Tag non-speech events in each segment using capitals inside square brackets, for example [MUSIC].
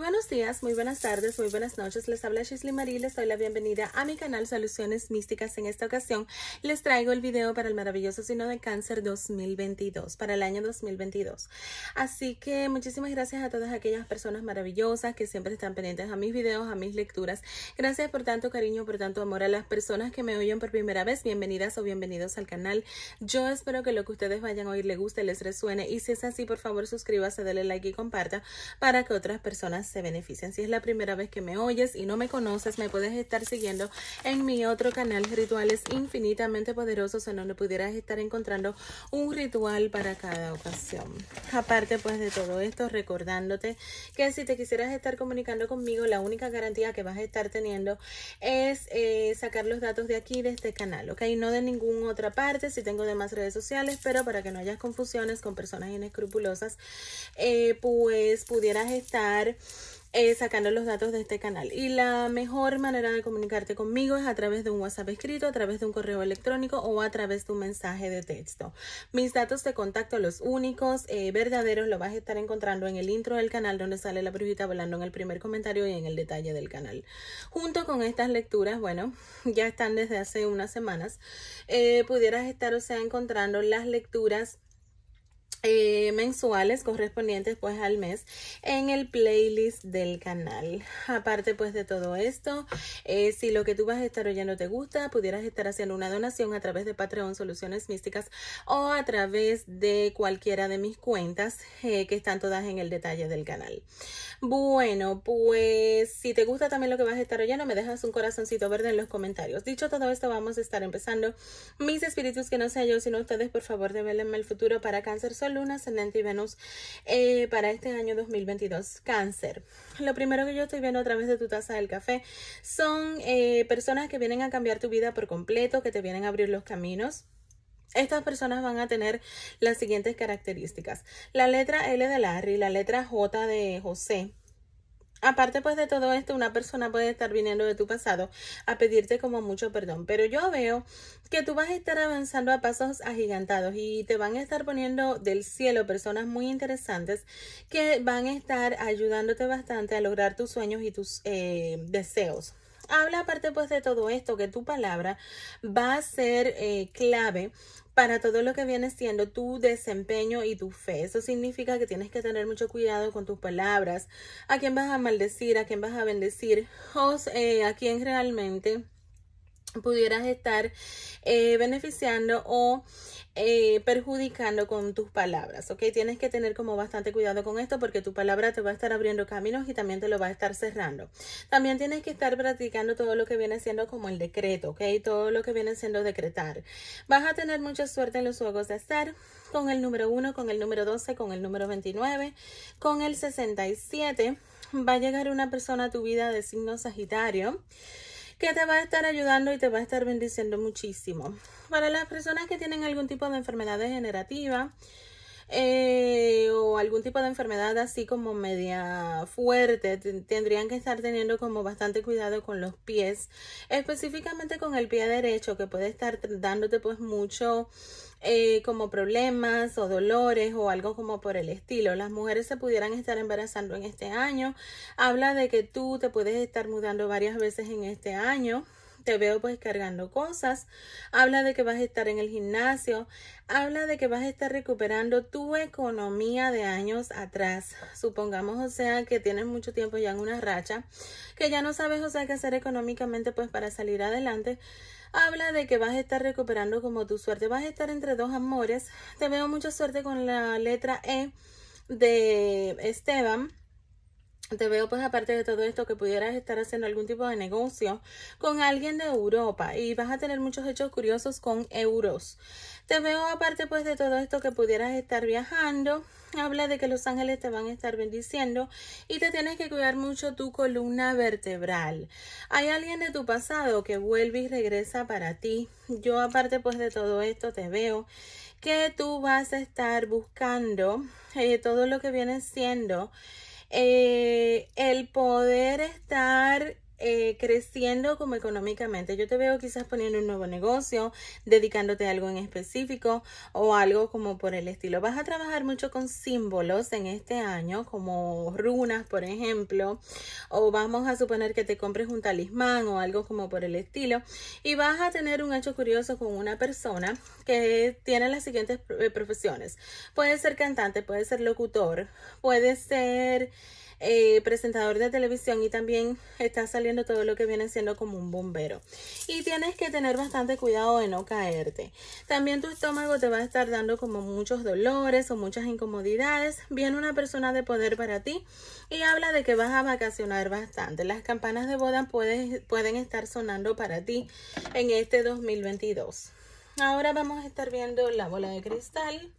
buenos días, muy buenas tardes, muy buenas noches. Les habla Shisley Marie, les doy la bienvenida a mi canal Soluciones Místicas. En esta ocasión les traigo el video para el maravilloso signo de cáncer 2022, para el año 2022. Así que muchísimas gracias a todas aquellas personas maravillosas que siempre están pendientes a mis videos, a mis lecturas. Gracias por tanto cariño, por tanto amor a las personas que me oyen por primera vez. Bienvenidas o bienvenidos al canal. Yo espero que lo que ustedes vayan a oír les guste, les resuene. Y si es así, por favor suscríbase, dale like y comparta para que otras personas se benefician. Si es la primera vez que me oyes y no me conoces, me puedes estar siguiendo en mi otro canal, Rituales Infinitamente Poderosos, en donde pudieras estar encontrando un ritual para cada ocasión. Aparte pues de todo esto, recordándote que si te quisieras estar comunicando conmigo, la única garantía que vas a estar teniendo es eh, sacar los datos de aquí, de este canal, ¿ok? No de ninguna otra parte, si tengo demás redes sociales, pero para que no haya confusiones con personas inescrupulosas, eh, pues pudieras estar eh, sacando los datos de este canal. Y la mejor manera de comunicarte conmigo es a través de un WhatsApp escrito, a través de un correo electrónico o a través de un mensaje de texto. Mis datos de contacto, los únicos eh, verdaderos, lo vas a estar encontrando en el intro del canal donde sale la brujita volando en el primer comentario y en el detalle del canal. Junto con estas lecturas, bueno, [LAUGHS] ya están desde hace unas semanas, eh, pudieras estar, o sea, encontrando las lecturas eh, mensuales correspondientes pues al mes en el playlist del canal aparte pues de todo esto eh, si lo que tú vas a estar oyendo te gusta pudieras estar haciendo una donación a través de Patreon Soluciones Místicas o a través de cualquiera de mis cuentas eh, que están todas en el detalle del canal bueno pues si te gusta también lo que vas a estar oyendo me dejas un corazoncito verde en los comentarios dicho todo esto vamos a estar empezando mis espíritus que no sea yo sino ustedes por favor devélenme el futuro para cáncer Luna, Ascendente y Venus eh, para este año 2022. Cáncer. Lo primero que yo estoy viendo a través de tu taza del café son eh, personas que vienen a cambiar tu vida por completo, que te vienen a abrir los caminos. Estas personas van a tener las siguientes características. La letra L de Larry, la letra J de José, Aparte pues de todo esto, una persona puede estar viniendo de tu pasado a pedirte como mucho perdón, pero yo veo que tú vas a estar avanzando a pasos agigantados y te van a estar poniendo del cielo personas muy interesantes que van a estar ayudándote bastante a lograr tus sueños y tus eh, deseos. Habla aparte pues de todo esto que tu palabra va a ser eh, clave para todo lo que viene siendo tu desempeño y tu fe. Eso significa que tienes que tener mucho cuidado con tus palabras, a quién vas a maldecir, a quién vas a bendecir, eh, a quién realmente pudieras estar eh, beneficiando o eh, perjudicando con tus palabras, ¿ok? Tienes que tener como bastante cuidado con esto porque tu palabra te va a estar abriendo caminos y también te lo va a estar cerrando. También tienes que estar practicando todo lo que viene siendo como el decreto, ¿ok? Todo lo que viene siendo decretar. Vas a tener mucha suerte en los juegos de estar con el número 1, con el número 12, con el número 29, con el 67. Va a llegar una persona a tu vida de signo Sagitario que te va a estar ayudando y te va a estar bendiciendo muchísimo. Para las personas que tienen algún tipo de enfermedad degenerativa eh, o algún tipo de enfermedad así como media fuerte, tendrían que estar teniendo como bastante cuidado con los pies, específicamente con el pie derecho que puede estar dándote pues mucho eh, como problemas o dolores o algo como por el estilo. Las mujeres se pudieran estar embarazando en este año. Habla de que tú te puedes estar mudando varias veces en este año te veo pues cargando cosas, habla de que vas a estar en el gimnasio, habla de que vas a estar recuperando tu economía de años atrás. Supongamos, o sea, que tienes mucho tiempo ya en una racha, que ya no sabes, o sea, qué hacer económicamente pues para salir adelante habla de que vas a estar recuperando como tu suerte. Vas a estar entre dos amores. Te veo mucha suerte con la letra E de Esteban te veo pues aparte de todo esto que pudieras estar haciendo algún tipo de negocio con alguien de Europa y vas a tener muchos hechos curiosos con euros. Te veo aparte pues de todo esto que pudieras estar viajando. Habla de que los ángeles te van a estar bendiciendo y te tienes que cuidar mucho tu columna vertebral. Hay alguien de tu pasado que vuelve y regresa para ti. Yo aparte pues de todo esto te veo que tú vas a estar buscando eh, todo lo que viene siendo eh, el poder estar eh, creciendo como económicamente. Yo te veo quizás poniendo un nuevo negocio, dedicándote a algo en específico o algo como por el estilo. Vas a trabajar mucho con símbolos en este año, como runas, por ejemplo, o vamos a suponer que te compres un talismán o algo como por el estilo. Y vas a tener un hecho curioso con una persona que tiene las siguientes eh, profesiones. Puede ser cantante, puede ser locutor, puede ser... Eh, presentador de televisión y también está saliendo todo lo que viene siendo como un bombero. Y tienes que tener bastante cuidado de no caerte. También tu estómago te va a estar dando como muchos dolores o muchas incomodidades. Viene una persona de poder para ti y habla de que vas a vacacionar bastante. Las campanas de boda pueden estar sonando para ti en este 2022. Ahora vamos a estar viendo la bola de cristal.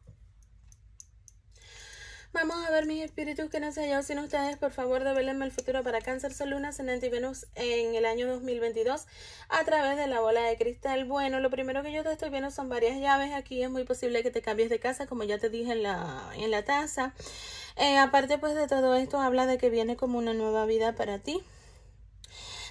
Vamos a ver mis espíritus que no se yo sin ustedes. Por favor, develenme el futuro para Cáncer Sol Luna, Ascendente y Venus en el año 2022 a través de la bola de cristal. Bueno, lo primero que yo te estoy viendo son varias llaves. Aquí es muy posible que te cambies de casa, como ya te dije en la, en la taza. Eh, aparte pues de todo esto, habla de que viene como una nueva vida para ti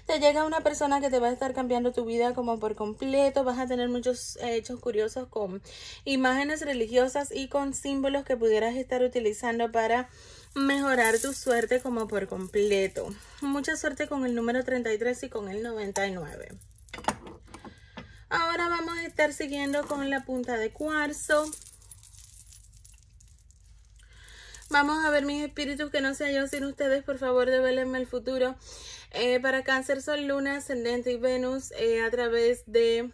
te llega una persona que te va a estar cambiando tu vida como por completo, vas a tener muchos eh, hechos curiosos con imágenes religiosas y con símbolos que pudieras estar utilizando para mejorar tu suerte como por completo. Mucha suerte con el número 33 y con el 99. Ahora vamos a estar siguiendo con la punta de cuarzo. Vamos a ver mis espíritus que no sea yo sin ustedes, por favor, devélenme el futuro. Eh, para cáncer, Sol, Luna, Ascendente y Venus eh, a través de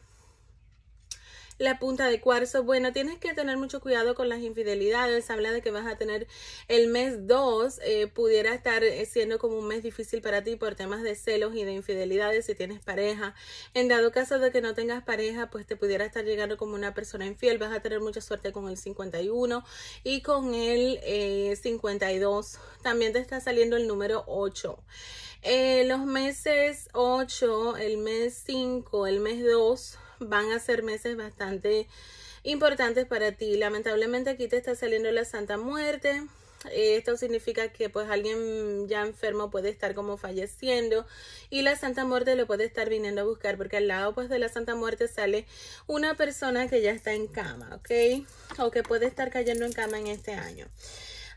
la punta de cuarzo. Bueno, tienes que tener mucho cuidado con las infidelidades. Habla de que vas a tener el mes 2, eh, pudiera estar eh, siendo como un mes difícil para ti por temas de celos y de infidelidades si tienes pareja. En dado caso de que no tengas pareja, pues te pudiera estar llegando como una persona infiel. Vas a tener mucha suerte con el 51 y con el 52. Eh, También te está saliendo el número 8. los meses 8, el mes 5, el mes 2 van a ser meses bastante importantes para ti. Lamentablemente aquí te está saliendo la Santa Muerte. Esto significa que pues alguien ya enfermo puede estar como falleciendo y la Santa Muerte lo puede estar viniendo a buscar porque al lado pues de la Santa Muerte sale una persona que ya está en cama, ¿ok? O que puede estar cayendo en cama en este año.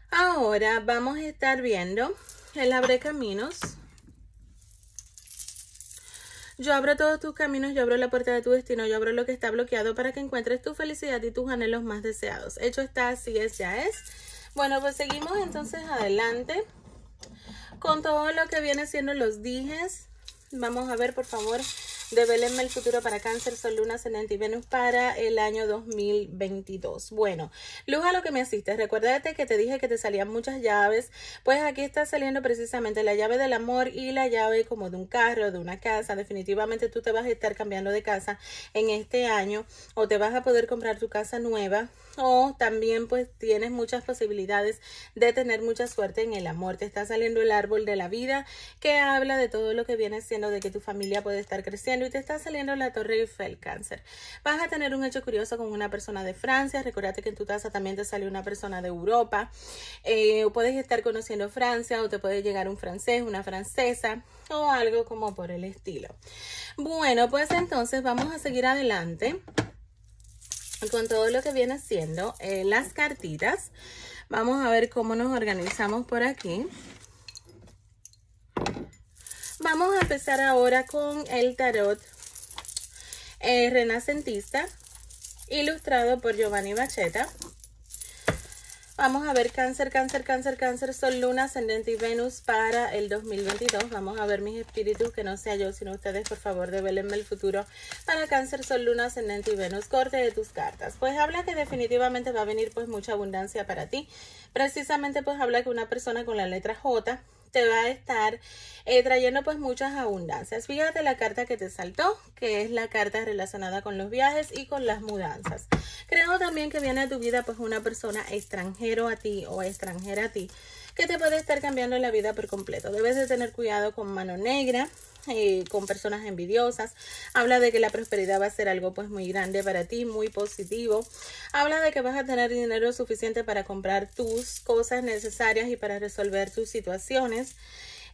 Ahora vamos a estar viendo el abre caminos yo abro todos tus caminos, yo abro la puerta de tu destino, yo abro lo que está bloqueado para que encuentres tu felicidad y tus anhelos más deseados. Hecho está, así es, ya es. Bueno, pues seguimos entonces adelante con todo lo que viene siendo los dijes. Vamos a ver, por favor, de el futuro para cáncer, sol, luna, ascendente y Venus para el año 2022. Bueno, luz a lo que me asiste. Recuérdate que te dije que te salían muchas llaves. Pues aquí está saliendo precisamente la llave del amor y la llave como de un carro, de una casa. Definitivamente tú te vas a estar cambiando de casa en este año o te vas a poder comprar tu casa nueva o también pues tienes muchas posibilidades de tener mucha suerte en el amor. Te está saliendo el árbol de la vida que habla de todo lo que viene siendo de que tu familia puede estar creciendo y te está saliendo la Torre Eiffel Cáncer. Vas a tener un hecho curioso con una persona de Francia. recordate que en tu taza también te sale una persona de Europa. Eh, o puedes estar conociendo Francia o te puede llegar un francés, una francesa o algo como por el estilo. Bueno, pues entonces vamos a seguir adelante con todo lo que viene siendo eh, las cartitas. Vamos a ver cómo nos organizamos por aquí. Vamos a empezar ahora con el tarot eh, renacentista, ilustrado por Giovanni Bacheta. Vamos a ver cáncer, cáncer, cáncer, cáncer, sol, luna, ascendente y Venus para el 2022. Vamos a ver mis espíritus, que no sea yo, sino ustedes, por favor, develenme el futuro para cáncer, sol, luna, ascendente y Venus. Corte de tus cartas. Pues habla que definitivamente va a venir pues mucha abundancia para ti. Precisamente pues habla que una persona con la letra J te va a estar eh, trayendo pues muchas abundancias. Fíjate la carta que te saltó, que es la carta relacionada con los viajes y con las mudanzas. Creo también que viene a tu vida pues una persona extranjero a ti o extranjera a ti que te puede estar cambiando la vida por completo. Debes de tener cuidado con mano negra, eh, con personas envidiosas. Habla de que la prosperidad va a ser algo pues muy grande para ti, muy positivo. Habla de que vas a tener dinero suficiente para comprar tus cosas necesarias y para resolver tus situaciones.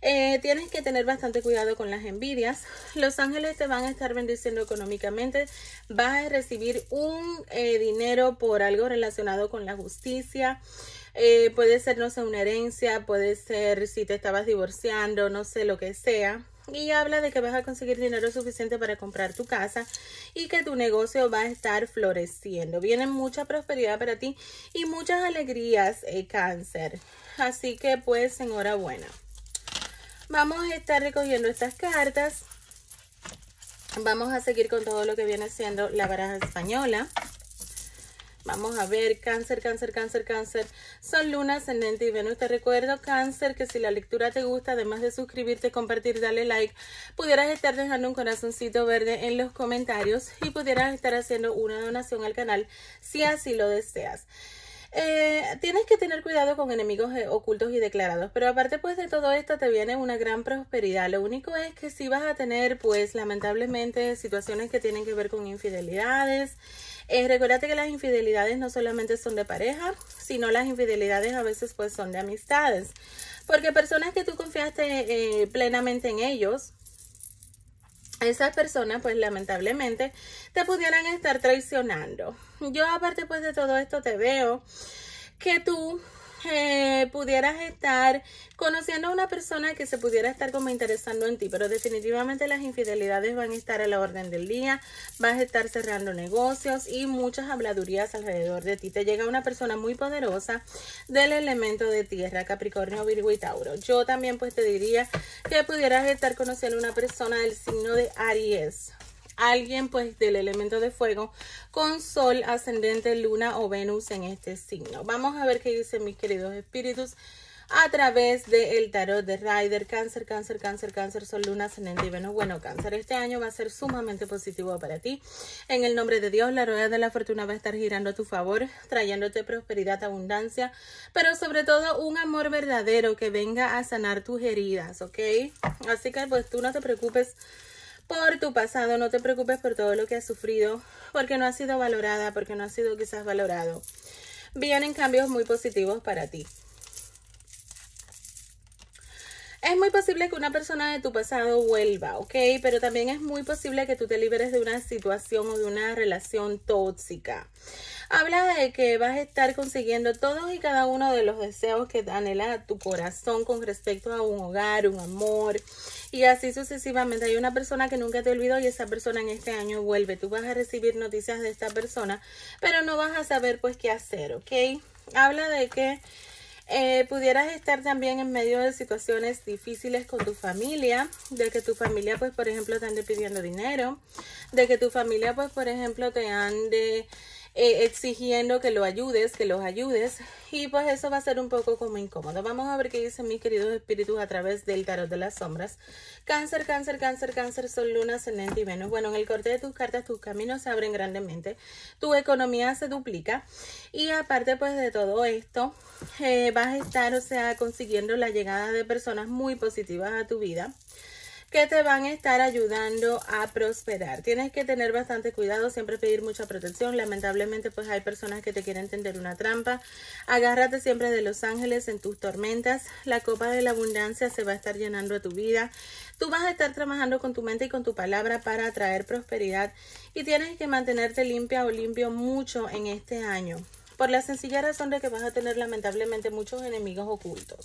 Eh, tienes que tener bastante cuidado con las envidias. Los ángeles te van a estar bendiciendo económicamente. Vas a recibir un eh, dinero por algo relacionado con la justicia. puede ser, no sé, una herencia, puede ser si te estabas divorciando, no sé, lo que sea y habla de que vas a conseguir dinero suficiente para comprar tu casa y que tu negocio va a estar floreciendo. Viene mucha prosperidad para ti y muchas alegrías, eh, cáncer. Así que pues enhorabuena. Vamos a estar recogiendo estas cartas. Vamos a seguir con todo lo que viene siendo la baraja española. Vamos a ver, cáncer, cáncer, cáncer, cáncer. Son luna, ascendente y Venus. Te recuerdo, cáncer, que si la lectura te gusta, además de suscribirte, compartir, darle like, pudieras estar dejando un corazoncito verde en los comentarios y pudieras estar haciendo una donación al canal si así lo deseas. Eh, tienes que tener cuidado con enemigos eh, ocultos y declarados, pero aparte pues de todo esto te viene una gran prosperidad. Lo único es que si vas a tener pues lamentablemente situaciones que tienen que ver con infidelidades, eh, recuérdate que las infidelidades no solamente son de pareja, sino las infidelidades a veces pues son de amistades. Porque personas que tú confiaste eh, plenamente en ellos, esas personas pues lamentablemente te pudieran estar traicionando. Yo aparte pues de todo esto te veo que tú pudieras estar conociendo a una persona que se pudiera estar como interesando en ti, pero definitivamente las infidelidades van a estar a la orden del día, vas a estar cerrando negocios y muchas habladurías alrededor de ti. Te llega una persona muy poderosa del elemento de tierra, Capricornio, Virgo y Tauro. Yo también pues te diría que pudieras estar conociendo a una persona del signo de Aries alguien pues del elemento de fuego con sol, ascendente, luna o Venus en este signo. Vamos a ver qué dicen mis queridos espíritus a través del tarot de Rider, cáncer, cáncer, cáncer, cáncer, sol, luna, ascendente y Venus. Bueno, cáncer, este año va a ser sumamente positivo para ti. En el nombre de Dios, la rueda de la fortuna va a estar girando a tu favor, trayéndote prosperidad, abundancia, pero sobre todo un amor verdadero que venga a sanar tus heridas, ¿ok? Así que pues tú no te preocupes por tu pasado, no te preocupes por todo lo que has sufrido, porque no has sido valorada, porque no has sido quizás valorado. Vienen cambios muy positivos para ti. Es muy posible que una persona de tu pasado vuelva, ¿ok? Pero también es muy posible que tú te liberes de una situación o de una relación tóxica. Habla de que vas a estar consiguiendo todos y cada uno de los deseos que anhela tu corazón con respecto a un hogar, un amor y así sucesivamente. Hay una persona que nunca te olvidó y esa persona en este año vuelve. Tú vas a recibir noticias de esta persona, pero no vas a saber pues qué hacer, ¿ok? Habla de que eh, pudieras estar también en medio de situaciones difíciles con tu familia, de que tu familia pues por ejemplo te ande pidiendo dinero, de que tu familia pues por ejemplo te ande eh, exigiendo que lo ayudes, que los ayudes. Y pues eso va a ser un poco como incómodo. Vamos a ver qué dicen mis queridos espíritus a través del tarot de las sombras. Cáncer, cáncer, cáncer, cáncer, sol, luna, ascendente y Venus. Bueno, en el corte de tus cartas tus caminos se abren grandemente. Tu economía se duplica. Y aparte pues de todo esto, eh, vas a estar, o sea, consiguiendo la llegada de personas muy positivas a tu vida que te van a estar ayudando a prosperar. Tienes que tener bastante cuidado, siempre pedir mucha protección. Lamentablemente, pues hay personas que te quieren tender una trampa. Agárrate siempre de los ángeles en tus tormentas. La copa de la abundancia se va a estar llenando a tu vida. Tú vas a estar trabajando con tu mente y con tu palabra para atraer prosperidad y tienes que mantenerte limpia o limpio mucho en este año. Por la sencilla razón de que vas a tener lamentablemente muchos enemigos ocultos.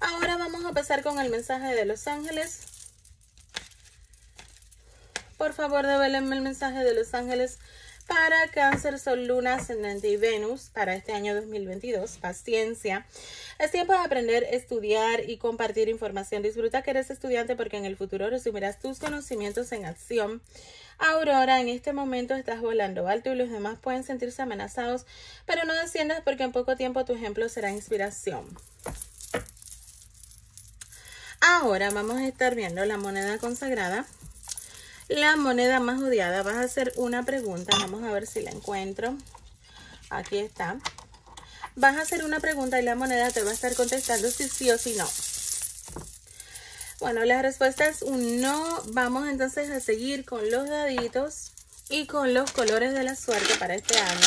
Ahora vamos a pasar con el mensaje de los ángeles por favor, develenme el mensaje de los ángeles para Cáncer, Sol, Luna, Ascendente y Venus para este año 2022. Paciencia. Es tiempo de aprender, estudiar y compartir información. Disfruta que eres estudiante porque en el futuro resumirás tus conocimientos en acción. Aurora, en este momento estás volando alto y los demás pueden sentirse amenazados, pero no desciendas porque en poco tiempo tu ejemplo será inspiración. Ahora vamos a estar viendo la moneda consagrada la moneda más odiada. Vas a hacer una pregunta. Vamos a ver si la encuentro. Aquí está. Vas a hacer una pregunta y la moneda te va a estar contestando si sí o si no. Bueno, la respuesta es un no. Vamos entonces a seguir con los daditos y con los colores de la suerte para este año.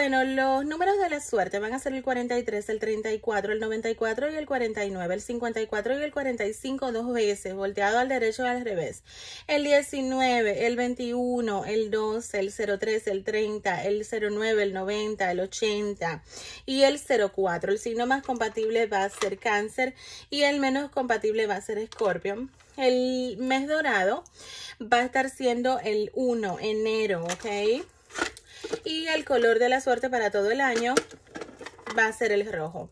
Bueno, los números de la suerte van a ser el 43, el 34, el 94 y el 49, el 54 y el 45 dos veces, volteado al derecho o al revés. El 19, el 21, el 12, el 03, el 30, el 09, el 90, el 80 y el 04. El signo más compatible va a ser cáncer y el menos compatible va a ser escorpión. El mes dorado va a estar siendo el 1, enero, ¿ok? Y el color de la suerte para todo el año va a ser el rojo.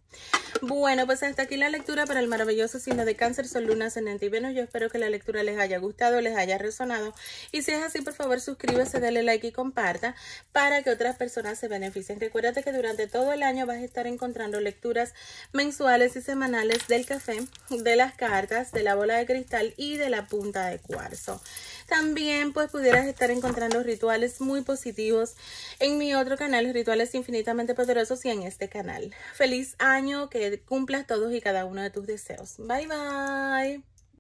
Bueno, pues hasta aquí la lectura para el maravilloso signo de cáncer, sol, luna, ascendente y Venus. Yo espero que la lectura les haya gustado, les haya resonado. Y si es así, por favor, suscríbase, dale like y comparta para que otras personas se beneficien. Recuérdate que durante todo el año vas a estar encontrando lecturas mensuales y semanales del café, de las cartas, de la bola de cristal y de la punta de cuarzo. También pues pudieras estar encontrando rituales muy positivos en mi otro canal, Rituales Infinitamente Poderosos y en este canal. Feliz año, que cumplas todos y cada uno de tus deseos. Bye bye.